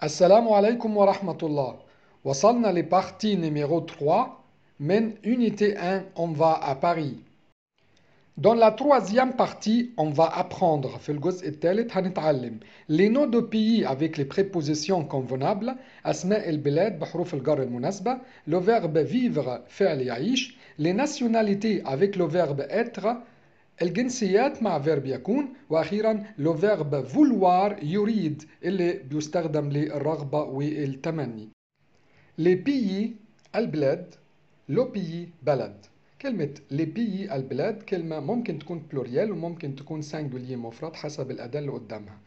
Assalamu alaikum wa rahmatullah. Wassalna les parties numéro 3, Men unité 1, on va à Paris. Dans la troisième partie, on va apprendre les noms de pays avec les prépositions convenables, le verbe vivre, les nationalités avec le verbe être, الجنسيات مع فيرب يكون واخيرا لو فيرب فولوار يريد اللي بيستخدم للرغبه والتمني لي بيي البلاد لو بيي بلد كلمة لي بيي البلاد كلمة ممكن تكون بلوريال وممكن تكون سانجولي مفرد حسب الأداة اللي قدامها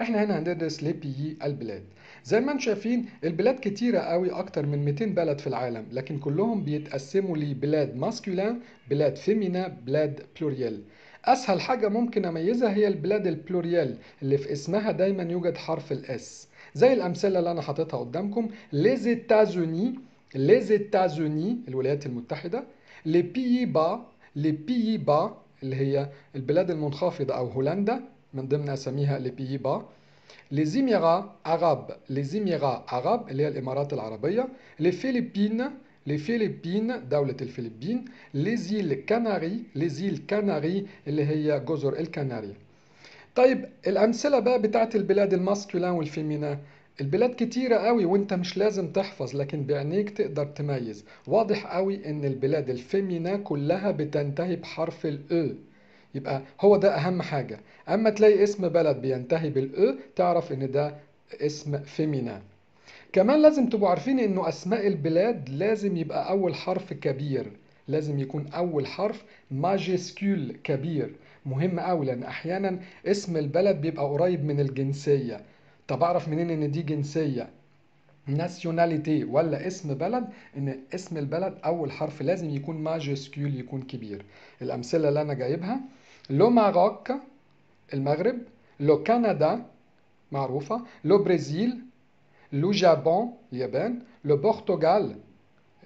احنا هنا هندرس بيي البلاد زي ما انتم شايفين البلاد كتيرة قوي اكتر من 200 بلد في العالم لكن كلهم بيتقسموا لبلاد ماسكولان بلاد فيمينا بلاد بلوريال اسهل حاجة ممكن اميزها هي البلاد البلوريال اللي في اسمها دايما يوجد حرف الاس زي الامثلة اللي انا حاططها قدامكم ليزيتازوني ليزيتازوني الولايات المتحدة لي بيي با لي بيي با اللي هي البلاد المنخفضة او هولندا من ضمن اساميها با ليزيميرا عرب ليزيميرا عرب اللي هي الامارات العربيه لفيلبين لفيلبين دولة الفلبين ليزيل كناري ليزيل كناري اللي هي جزر الكناري طيب الأمثلة بقى بتاعت البلاد الماسكولين والفيمينا البلاد كتيرة قوي وانت مش لازم تحفظ لكن بعينيك تقدر تميز واضح قوي ان البلاد الفيمينا كلها بتنتهي بحرف الأ e. يبقى هو ده أهم حاجة أما تلاقي اسم بلد بينتهي بالأ تعرف إن ده اسم فيمينا كمان لازم تبقوا عارفين إنه أسماء البلاد لازم يبقى أول حرف كبير لازم يكون أول حرف ماجيسكيول كبير مهم أوي لأن أحيانا اسم البلد بيبقى قريب من الجنسية طب أعرف منين إن دي جنسية ناسيوناليتي ولا اسم بلد ان اسم البلد اول حرف لازم يكون ماجيسكيول يكون كبير الامثله اللي انا جايبها لو ماروك المغرب لو كندا معروفة لو برازيل لو جابون اليابان لو برتغال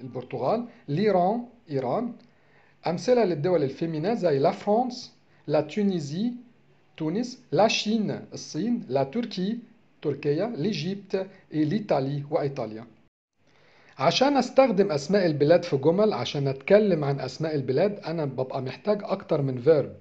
البرتغال لإيران إيران أمثلة للدول الفيمينة زي لا فرانس لا تونيزي تونس لا شين الصين لا تركي تركيا ليجيبت لإيطالي وإيطاليا عشان استخدم اسماء البلاد في جمل عشان اتكلم عن اسماء البلاد انا ببقى محتاج اكتر من فيرب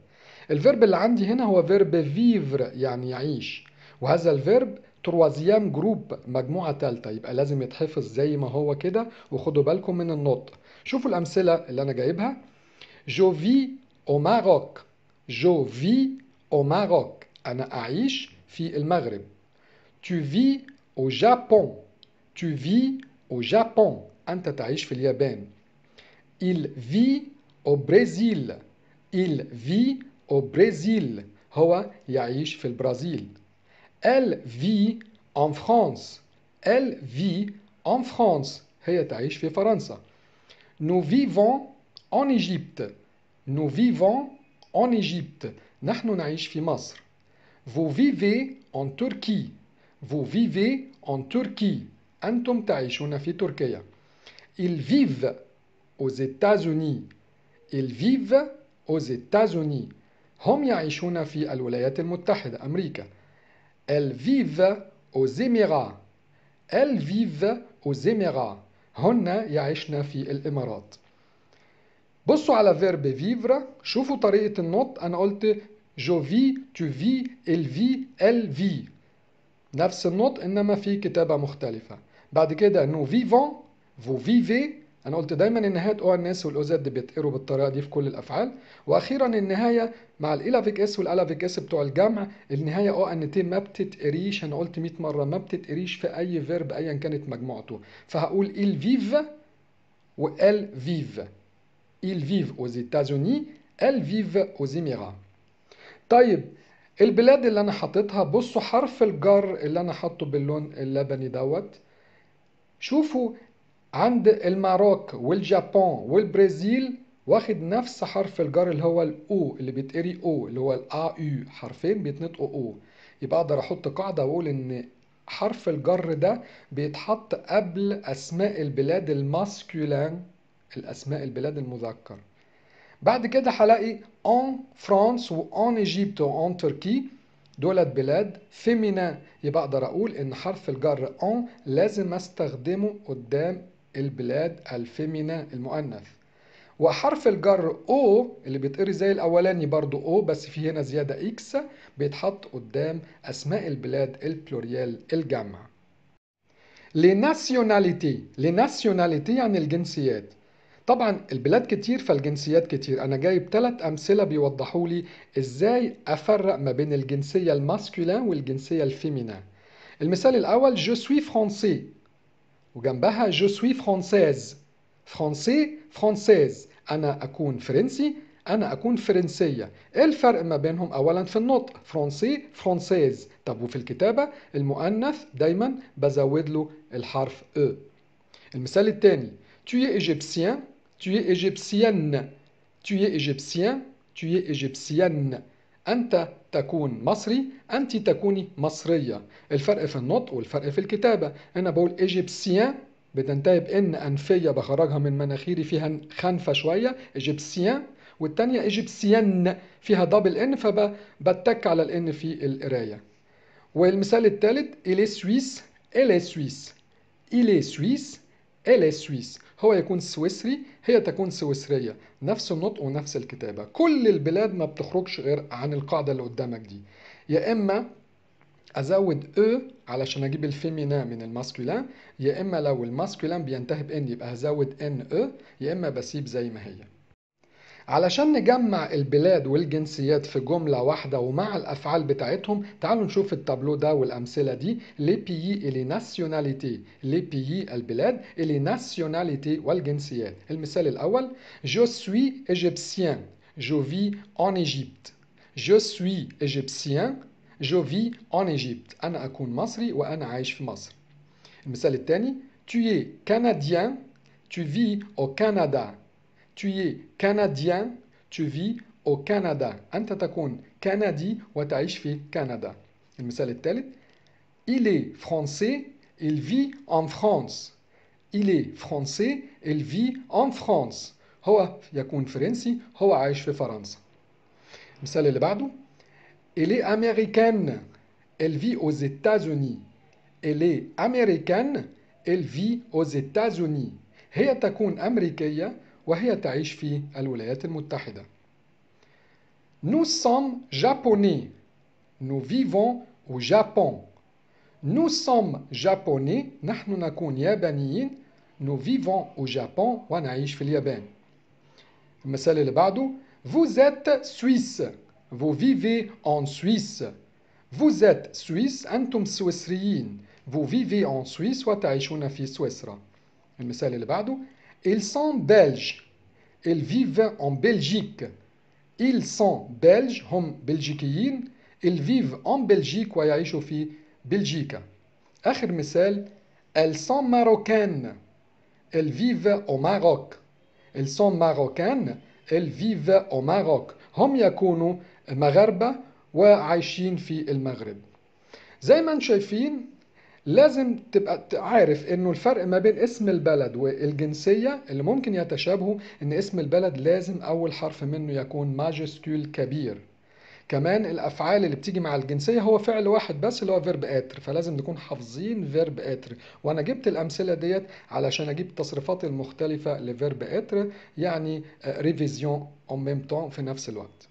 الفيرب اللي عندي هنا هو فيرب فيفر يعني يعيش وهذا الفيرب تروازيام جروب مجموعة تالتة يبقى لازم يتحفظ زي ما هو كده وخدوا بالكم من النطق شوفوا الأمثلة اللي أنا جايبها جو في أو ماروك جو في أو ماروك أنا أعيش في المغرب تو في أو جابون تو في أو جابون أنت تعيش في اليابان il vit au Brésil il vit au Brésil. هو يعيش في البرازيل. Elle vit en France. Elle vit en France. هي تعيش في فرنسا. Nous vivons en Égypte. Nous vivons en Égypte. نحن نعيش في مصر. Vous vivez en Turquie. Vous vivez en Turquie. أنتم تعيشون في تركيا. Ils vivent aux États-Unis. Ils vivent aux États-Unis. هم يعيشون في الولايات المتحدة أمريكا. Elles vivent aux Émirats. Elles vivent aux Émirats. هن يعيشن في الإمارات. بصوا على فيرب فيفرا شوفوا طريقة النطق أنا قلت جو في تو في ال في ال في نفس النطق إنما في كتابة مختلفة. بعد كده نو فيفون فو فيفي انا قلت دايما النهايات اوع الناس زد بيتقروا بالطريقه دي في كل الافعال واخيرا النهايه مع الالافيك اس والالافيك اس بتوع الجمع النهايه او ان تي ما بتتقريش انا قلت 100 مره ما بتتقريش في اي فيرب ايا كانت مجموعته فهقول ال فيف وال فيف ال فيف او زيتازوني ال فيف او طيب البلاد اللي انا حاططها بصوا حرف الجر اللي انا حاطه باللون اللبني دوت شوفوا عند الماروك والجابون والبرازيل واخد نفس حرف الجر اللي هو الاو اللي بيتقري او اللي هو الا او حرفين بيتنطقوا او يبقى اقدر احط قاعده واقول ان حرف الجر ده بيتحط قبل اسماء البلاد الماسكولان الاسماء البلاد المذكر بعد كده هلاقي اون فرانس وان ايجيبت وان تركي دولت بلاد فيمينا يبقى اقدر اقول ان حرف الجر اون لازم استخدمه قدام البلاد الفيمينا المؤنث وحرف الجر او اللي بيتقري زي الاولاني برضو او بس في هنا زياده اكس بيتحط قدام اسماء البلاد البلوريال الجمع لناسيوناليتي لناسيوناليتي يعني الجنسيات طبعا البلاد كتير فالجنسيات كتير انا جايب ثلاث امثله بيوضحوا لي ازاي افرق ما بين الجنسيه الماسكولين والجنسيه الفيمينا المثال الاول جو سوي فرونسي وجنبها جو سوي فرانسيز فرانسي فرانسيز أنا أكون فرنسي أنا أكون فرنسية إيه الفرق ما بينهم أولا في النطق فرونسي فرانسيز طب وفي الكتابة المؤنث دايما بزود له الحرف او e. المثال الثاني tu es égyptien tu es égyptienne tu es égyptien tu es égyptienne أنت تكون مصري أنت تكوني مصرية الفرق في النطق والفرق في الكتابة أنا بقول إيجيبسيان بتنتهي بإن أنفية بخرجها من مناخيري فيها خنفة شوية إيجيبسيان والتانية إيجيبسيان فيها دبل إن فبتك على الإن في القراية والمثال الثالث إلي سويس إلي سويس إلي سويس إلي سويس هو يكون سويسري هي تكون سويسرية نفس النطق ونفس الكتابة كل البلاد ما بتخرجش غير عن القاعدة اللي قدامك دي يا إما ازود او e علشان اجيب الفيمينا من الماسكولان يا اما لو الماسكولان بينتهي بان يبقى هزود ان او e، يا اما بسيب زي ما هي علشان نجمع البلاد والجنسيات في جملة واحدة ومع الأفعال بتاعتهم تعالوا نشوف التابلو ده والأمثلة دي لي بيي إلي ناسيوناليتي لي بيي البلاد إلي ناسيوناليتي والجنسيات المثال الأول جو سوي إيجيبسيان جو في أون إيجيبت جو سوي إيجيبسيان جو في أون إيجيبت أنا أكون مصري وأنا عايش في مصر المثال الثاني tu es canadien tu vis au Canada tu es Canadien, tu vis au Canada. Anta تكون كندي وتعيش في كندا المثال الثالث Il est français, il vit en France. Il est français, il vit en France. هو يكون فرنسي هو عايش في فرنسا. المثال اللي بعده Elle est américaine, elle vit aux États-Unis. Elle est américaine, elle vit aux États-Unis. هي تكون أمريكية nous sommes japonais. Nous vivons au Japon. Nous sommes japonais. Nous vivons au Japon ونعيش في اليابان. المثال اللي Vous êtes suisse. Vous vivez en Suisse. Vous êtes suisse. Vous vivez en Suisse وتعيشون في سويسرا. Ils sont belges. Ils vivent en Belgique. Ils sont belges, هم hum, بلجيكيين. Ils vivent en Belgique ويعيشوا في بلجيكا. آخر مثال Elles sont marocaines. Elles vivent au Maroc. Elles sont marocaines. Elles vivent au Maroc. هم يكونوا مغاربة وعايشين في المغرب. زي ما انتم شايفين لازم تبقى عارف انه الفرق ما بين اسم البلد والجنسية اللي ممكن يتشابهوا ان اسم البلد لازم اول حرف منه يكون ماجستيول كبير كمان الافعال اللي بتيجي مع الجنسيه هو فعل واحد بس اللي هو فيرب اتر فلازم نكون حافظين فيرب اتر وانا جبت الامثله ديت علشان اجيب التصريفات المختلفه لفيرب اتر يعني ريفيزيون اون ميم في نفس الوقت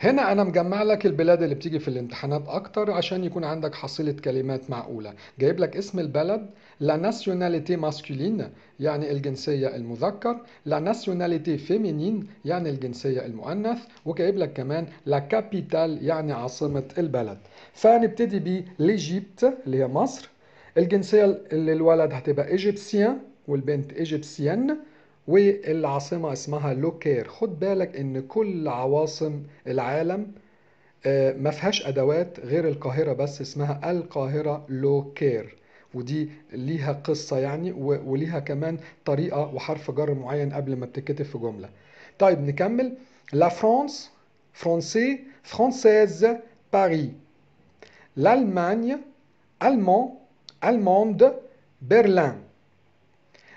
هنا أنا مجمع لك البلاد اللي بتيجي في الامتحانات أكتر عشان يكون عندك حصيلة كلمات معقولة جايب لك اسم البلد لا ناسيوناليتي ماسكولين يعني الجنسية المذكر لا ناسيوناليتي فيمينين يعني الجنسية المؤنث وجايب لك كمان لا كابيتال يعني عاصمة البلد فنبتدي ب ليجيبت اللي هي مصر الجنسية اللي الولد هتبقى ايجيبسيان والبنت ايجيبسيان والعاصمة اسمها لوكير خد بالك ان كل عواصم العالم آه، ما فيهاش ادوات غير القاهرة بس اسمها القاهرة لوكير ودي ليها قصة يعني وليها كمان طريقة وحرف جر معين قبل ما بتكتب في جملة طيب نكمل لا فرانس فرانسي فرانسيز باري لالمانيا المان الموند برلان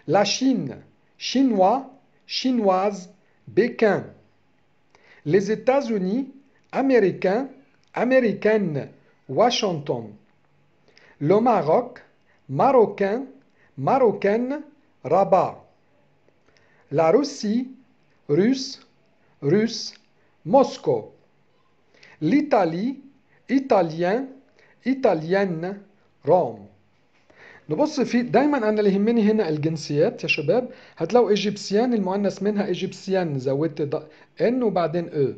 la Chine Chinois, Chinoise, Békin. Les États-Unis, Américains, Américaine, Washington. Le Maroc, Marocain, Marocaine, Rabat. La Russie, Russe, Russe, Moscou. L'Italie, Italien, Italienne, Rome. نبص في دايما انا اللي يهمني هنا الجنسيات يا شباب هتلاقوا ايجيبسيان المؤنث منها ايجيبسيان زودت ان وبعدين او e.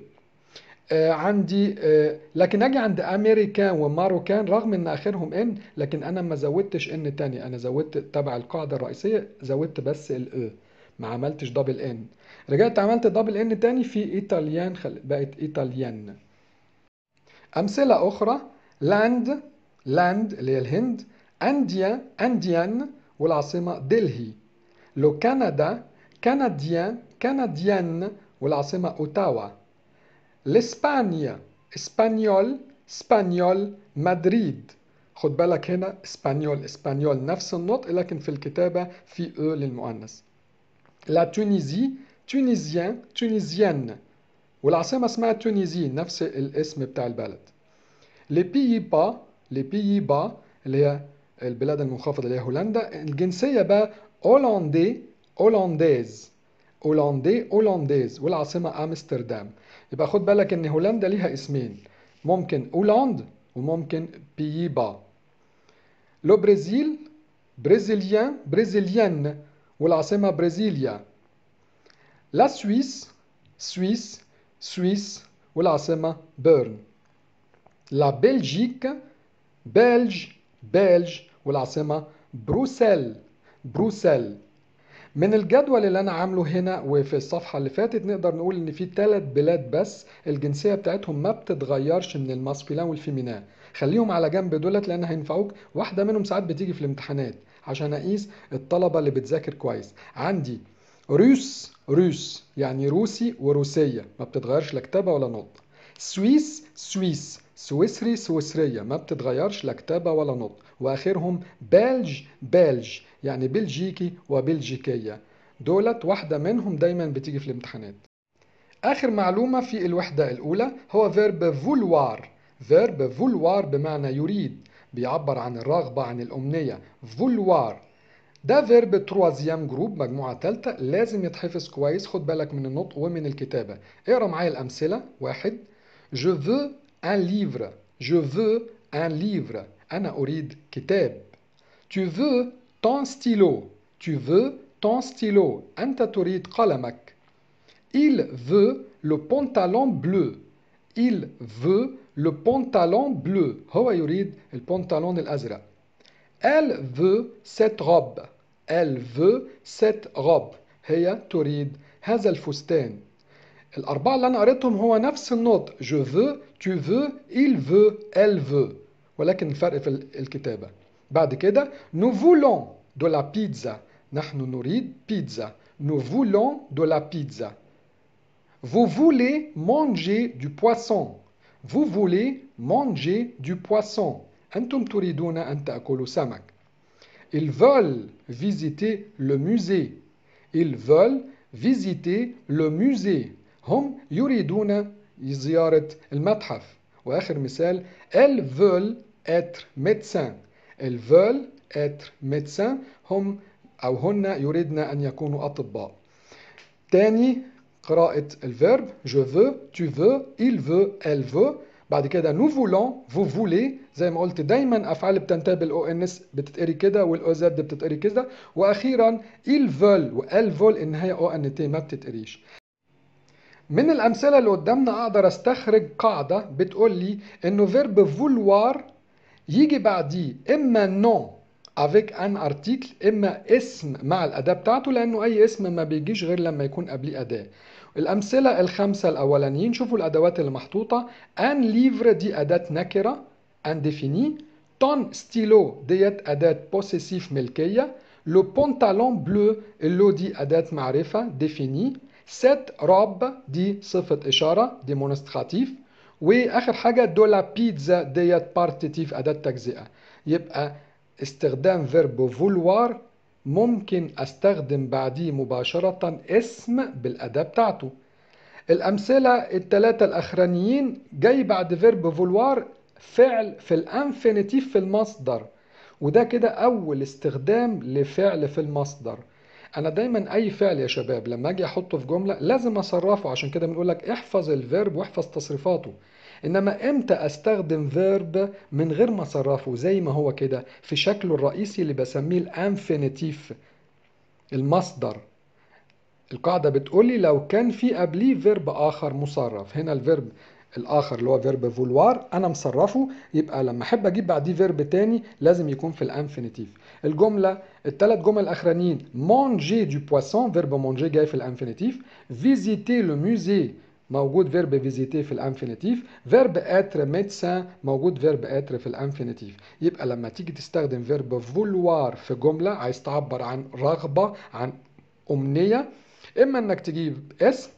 آه عندي آه لكن اجي عند امريكان وماروكان رغم ان اخرهم ان لكن انا ما زودتش ان تاني انا زودت تبع القاعده الرئيسيه زودت بس الاو e. ما عملتش دبل ان رجعت عملت دبل ان تاني في ايطاليان خل... بقت ايطاليان امثله اخرى لاند لاند اللي هي الهند أنديان أنديان والعاصمة دلهي لو كندا كنديان كنديان والعاصمة أوتاوا لإسبانيا إسبانيول إسبانيول مدريد خد بالك هنا إسبانيول إسبانيول نفس النطق لكن في الكتابة في أو e للمؤنث لا تونيزي تونيزيان تونيزيان والعاصمة اسمها تونيزي نفس الاسم بتاع البلد لي بيي با لي بيي با اللي هي البلاد المنخفضة اللي هي هولندا الجنسية بقى هولندي هولنديز هولندي هولنديز والعاصمة أمستردام يبقى خد بالك إن هولندا ليها اسمين ممكن هولاند وممكن بيبا لو برازيل برازيليان برازيليان والعاصمة برازيليا لا سويس سويس سويس والعاصمة بيرن لا بلجيك بلج بلج والعاصمة بروسل بروسل من الجدول اللي انا عامله هنا وفي الصفحه اللي فاتت نقدر نقول ان في ثلاث بلاد بس الجنسيه بتاعتهم ما بتتغيرش من الماسكولين والفيمينان خليهم على جنب دولت لان هينفعوك واحده منهم ساعات بتيجي في الامتحانات عشان اقيس الطلبه اللي بتذاكر كويس عندي روس روس يعني روسي وروسيه ما بتتغيرش لا كتابه ولا نطق سويس سويس سويسري سويسريه ما بتتغيرش لا كتابه ولا نطق وآخرهم بلج بلج يعني بلجيكي وبلجيكية دولت واحدة منهم دايما بتيجي في الامتحانات آخر معلومة في الوحدة الأولى هو فيرب فولوار فيرب فولوار بمعنى يريد بيعبر عن الرغبة عن الأمنية فولوار ده فيرب تروازيام جروب مجموعة تالتة لازم يتحفظ كويس خد بالك من النطق ومن الكتابة اقرا معايا الأمثلة واحد Je veux un livre Je veux un livre. ana أريد kitab. Tu veux ton stylo. Tu veux ton stylo. anta turid Il veut le pantalon bleu. Il veut le pantalon bleu. le pantalon el الأزرق. Elle veut cette robe. Elle veut cette robe. Turid تريد el elle اللي dit قريتهم هو نفس النطق je veux, tu veux il veut elle veut ولكن الفرق في الكتابة بعد كده nous voulons de la pizza نحن nous voulons de la pizza vous voulez manger du poisson vous voulez manger du poisson تريدون ils veulent visiter le musée ils veulent visiter le musée هم يريدون زيارة المتحف وآخر مثال ال فول اتر ميدسان ال فول اتر ميدسان هم أو هن يريدن أن يكونوا أطباء تاني قراءة الفيرب je veux tu veux il veut elle veut بعد كده nous voulons vous voulez زي ما قلت دايما افعال بتنتهي بالـ ان بتتقري كده والـ OZ بتتقري كده واخيرا il veulent و ال veulent النهايه او ان تي ما بتتقريش من الأمثلة اللي قدامنا أقدر أستخرج قاعدة بتقول لي إنه فيرب فولوار يجي بعديه إما نو افيك ان ارتيكل اما اسم مع الاداه بتاعته لانه اي اسم ما بيجيش غير لما يكون قبليه اداه الامثله الخمسه الاولانيين شوفوا الادوات اللي محطوطه ان ليفر دي اداه نكره ان ديفيني تون ستيلو ديت اداه بوسيسيف ملكيه لو بونتالون بلو اللو دي اداه معرفه ديفيني سيت روب دي صفة إشارة ديمونستراتيف وآخر حاجة دولا بيتزا ديت بارتيتيف أداة تجزئة يبقى استخدام فيرب فولوار ممكن أستخدم بعديه مباشرة اسم بالأداة بتاعته الأمثلة الثلاثة الأخرانيين جاي بعد فيرب فولوار فعل في الانفينيتيف في المصدر وده كده أول استخدام لفعل في المصدر انا دايما اي فعل يا شباب لما اجي احطه في جمله لازم اصرفه عشان كده بنقول لك احفظ الفيرب واحفظ تصريفاته انما امتى استخدم فيرب من غير ما اصرفه زي ما هو كده في شكله الرئيسي اللي بسميه الانفينيتيف المصدر القاعده بتقول لي لو كان في قبليه فيرب اخر مصرف هنا الفيرب الاخر اللي هو فيرب فولوار انا مصرفه يبقى لما احب اجيب بعديه فيرب تاني لازم يكون في الانفينيتيف الجمله الثلاث جمل الاخرانيين مانجي دو بواسون فيرب مانجي جاي في الانفينيتيف فيزيتي لو ميوزي موجود فيرب فيزيتي في الانفينيتيف فيرب اتر ميدسان موجود فيرب اتر في الانفينيتيف يبقى لما تيجي تستخدم فيرب فولوار في جمله عايز تعبر عن رغبه عن امنيه اما انك تجيب اسم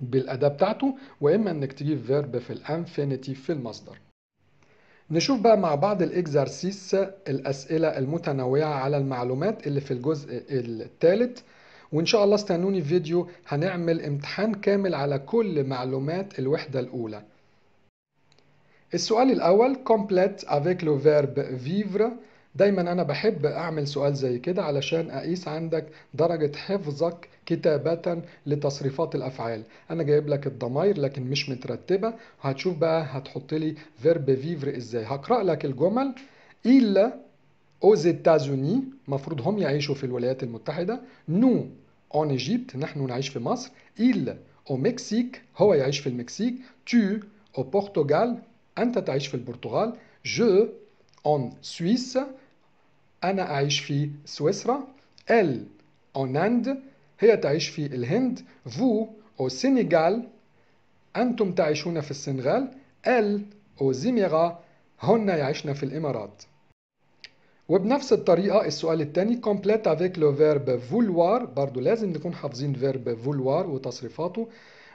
بالأداة بتاعته وإما إنك تجيب فيرب في الأنفينيتي في المصدر نشوف بقى مع بعض الإكزارسيس الأسئلة المتنوعة على المعلومات اللي في الجزء الثالث وإن شاء الله استنوني فيديو هنعمل امتحان كامل على كل معلومات الوحدة الأولى السؤال الأول complete avec le verbe vivre دايما أنا بحب أعمل سؤال زي كده علشان أقيس عندك درجة حفظك كتابة لتصريفات الأفعال أنا جايب لك الضمائر لكن مش مترتبة هتشوف بقى هتحط لي فيرب فيفر إزاي هقرأ لك الجمل إلا اوز etats مفروض هم يعيشوا في الولايات المتحدة نو اون ايجيبت نحن نعيش في مصر الا او مكسيك هو يعيش في المكسيك تو او بورتوغال أنت تعيش في البرتغال جو اون سويس أنا أعيش في سويسرا إل أوناند هي تعيش في الهند فو أو سينيغال أنتم تعيشون في السنغال إل أو زيميغا هن يعيشن في الإمارات وبنفس الطريقة السؤال الثاني كومبليت افيك لو فيرب فولوار برضو لازم نكون حافظين فيرب فولوار وتصريفاته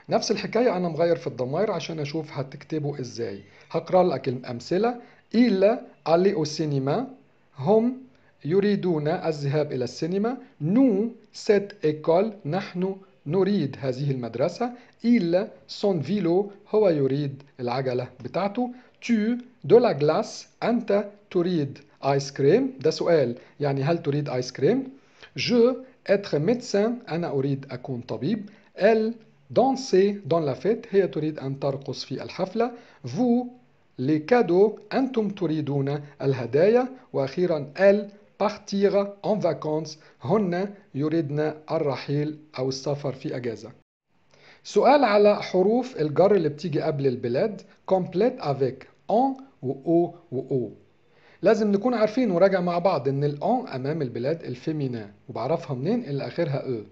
نفس الحكاية أنا مغير في الضمائر عشان أشوف هتكتبه إزاي هقرأ لك الأمثلة إلا ألي أو سينيما هم يريدون الذهاب إلى السينما نو سيت إيكول نحن نريد هذه المدرسة إلا سون فيلو هو يريد العجلة بتاعته تو دو لا جلاس أنت تريد آيس كريم ده سؤال يعني هل تريد آيس كريم جو être médecin أنا أريد أكون طبيب ال دانسي دون لا فيت هي تريد أن ترقص في الحفلة فو لي كادو أنتم تريدون الهدايا وأخيرا ال partir en vacances هن يريدن الرحيل أو السفر في أجازة سؤال على حروف الجر اللي بتيجي قبل البلاد complete avec en و او و او لازم نكون عارفين وراجع مع بعض ان الان امام البلاد الفيمينا وبعرفها منين اللي اخرها او e.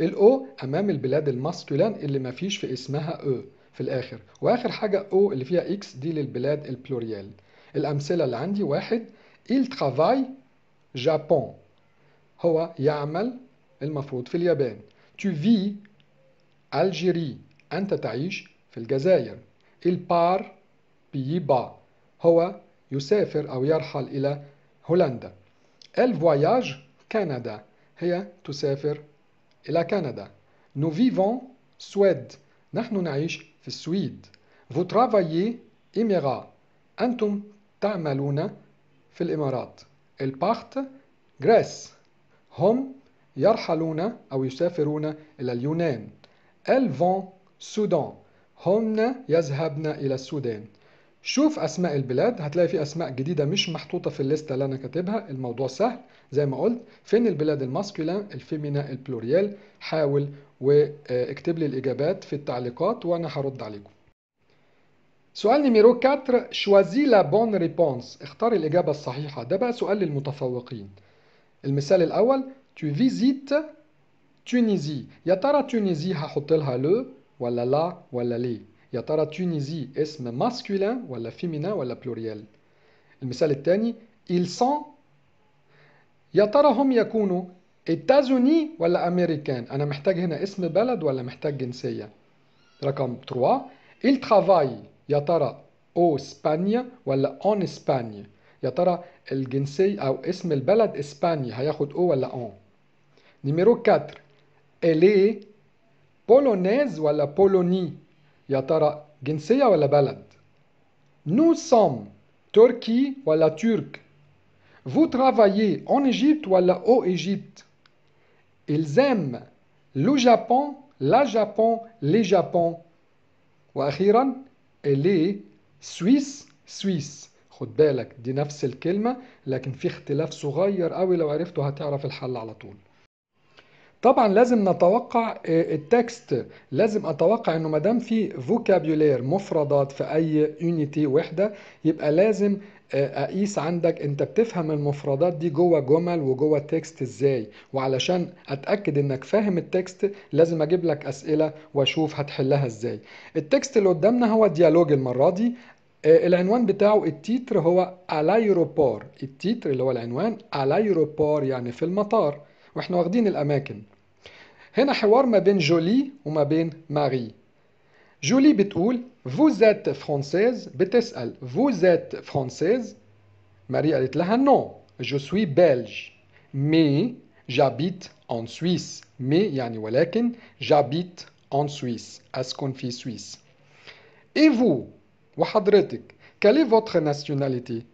الاو امام البلاد الماسكولان اللي ما فيش في اسمها او e. في الاخر واخر حاجه او اللي فيها اكس دي للبلاد البلوريال الامثله اللي عندي واحد il travaille جابون هو يعمل المفروض في اليابان tu vis الجيري أنت تعيش في الجزائر il part با هو يسافر أو يرحل إلى هولندا elle voyage كندا هي تسافر إلى كندا nous vivons سويد نحن نعيش في السويد vous travaillez إمارات أنتم تعملون في الإمارات البارت غريس هم يرحلون أو يسافرون إلى اليونان الفون سودان هن يذهبن إلى السودان شوف أسماء البلاد هتلاقي في أسماء جديدة مش محطوطة في الليستة اللي أنا كاتبها الموضوع سهل زي ما قلت فين البلاد الماسكولا الفيمينا البلوريال حاول واكتب لي الإجابات في التعليقات وأنا هرد عليكم سؤال نيميرو 4 شوازي لا بون ريبونس اختار الإجابة الصحيحة ده بقى سؤال للمتفوقين المثال الأول تو فيزيت تونيزي يا ترى تونيزي هحط لها لو ولا لا ولا لي يا ترى تونيزي اسم ماسكولين ولا فيمينا ولا بلوريال المثال الثاني ils sont يا ترى هم يكونوا إتازوني ولا أمريكان أنا محتاج هنا اسم بلد ولا محتاج جنسية رقم 3 il travaille يا ترى او اسبانيا ولا اون اسبانيا يا ترى الجنسية او اسم البلد اسبانيا هياخد او ولا اون نيميرو 4 الي بولونيز ولا بولوني يا ترى جنسية ولا بلد نو سوم تركي ولا ترك Vous travaillez en Égypte ou او Égypte Ils aiment le Japon, la Japon, les وأخيرا إلي سويس سويس خد بالك دي نفس الكلمة لكن في اختلاف صغير قوي لو عرفته هتعرف الحل على طول طبعا لازم نتوقع آه، التكست لازم اتوقع انه مادام في فوكابيولير مفردات في اي يونيتي وحده يبقى لازم آه، اقيس عندك انت بتفهم المفردات دي جوه جمل وجوه تكست ازاي وعلشان اتاكد انك فاهم التكست لازم اجيب لك اسئله واشوف هتحلها ازاي التكست اللي قدامنا هو ديالوج المره دي آه، العنوان بتاعه التيتر هو الايروبار التيتر اللي هو العنوان الايروبار يعني في المطار واحنا واخدين الاماكن هنا حوار ما بين جولي وما بين ماري Julie بتقول vous êtes française بتسأل vous êtes française Marie قالت non je suis belge mais j'habite en Suisse mais يعني ولكن j'habite en Suisse أسكن في Suisse ?»« et vous وحضرتك quelle est votre nationalité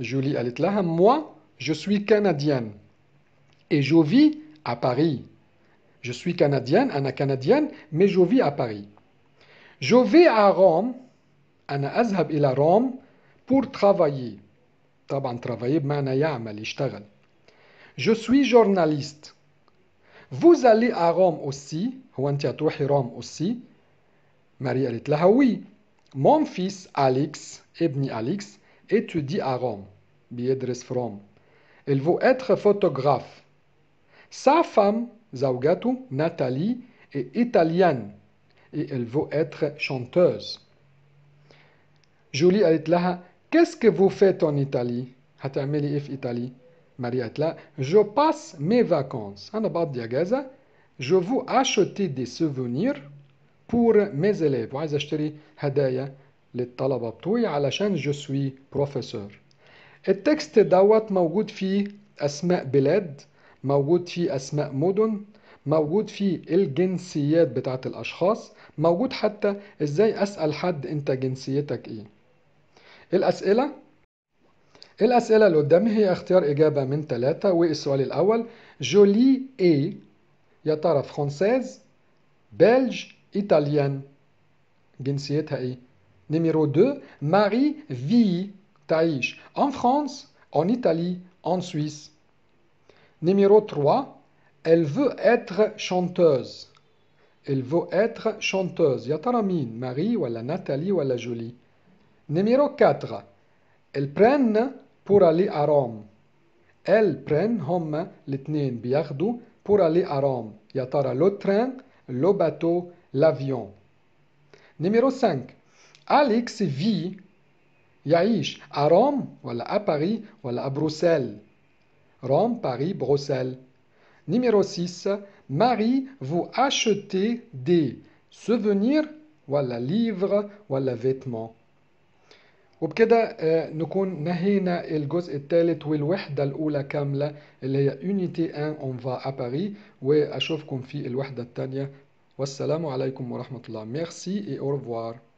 Julie قالت لها moi je suis canadienne et je vis à Paris je suis canadienne أنا canadienne mais je vis à Paris je vais à Rome, أنا أذهب pour travailler. travailler Je suis journaliste. Vous allez à Rome aussi. هو أنت aussi. Ah oui. Mon fils Alex, Alex, étudie à Rome. Il veut être photographe. Sa femme, Nathalie, est italienne et elle veut être chanteuse. Julie a dit Qu'est-ce que vous faites en Italie Hatamelif Italie. Maria a dit Je passe mes vacances. Anabad Diagaza. Je veux acheter des souvenirs pour mes élèves. Vous acheter Hadaya, les Talababtoui, à la Je suis professeur. Le texte d'Awat Mawgoud fi Asma Beled, Mawgoud fi Asma Modun, Mawgoud fi El Gensiyad Betat El Ashkhas. موجود حتى ازاي اسأل حد انت جنسيتك ايه الأسئلة الأسئلة اللي قدامي هي اختيار إجابة من ثلاثة والسؤال الأول جولي إيه يا ترى فرانسيز بلج إيطاليان جنسيتها إيه نيميرو 2 ماري في تعيش en فرانس en ايطالي en سويس نيميرو 3 Elle veut être chanteuse. Elle veut être chanteuse. Yataramine, elle mine, Marie la Nathalie la Jolie. Numéro 4. Elle prennent pour aller à Rome. Elle prennent homme الاثنين pour aller à Rome. Yatara elle le train, le bateau, l'avion. Numéro 5. Alex vit à Rome Voilà à Paris Voilà à Bruxelles. Rome, Paris, Bruxelles. Numéro 6. Marie, vous acheter des souvenirs ou la livre ou la vêtement. وبكده نكون نهينا الجزء الثالث والوحدة الأولى كاملة اللي هي Unité 1 on va à Paris وأشوفكم في الوحدة الثانية والسلام عليكم ورحمة الله ميرسي et au revoir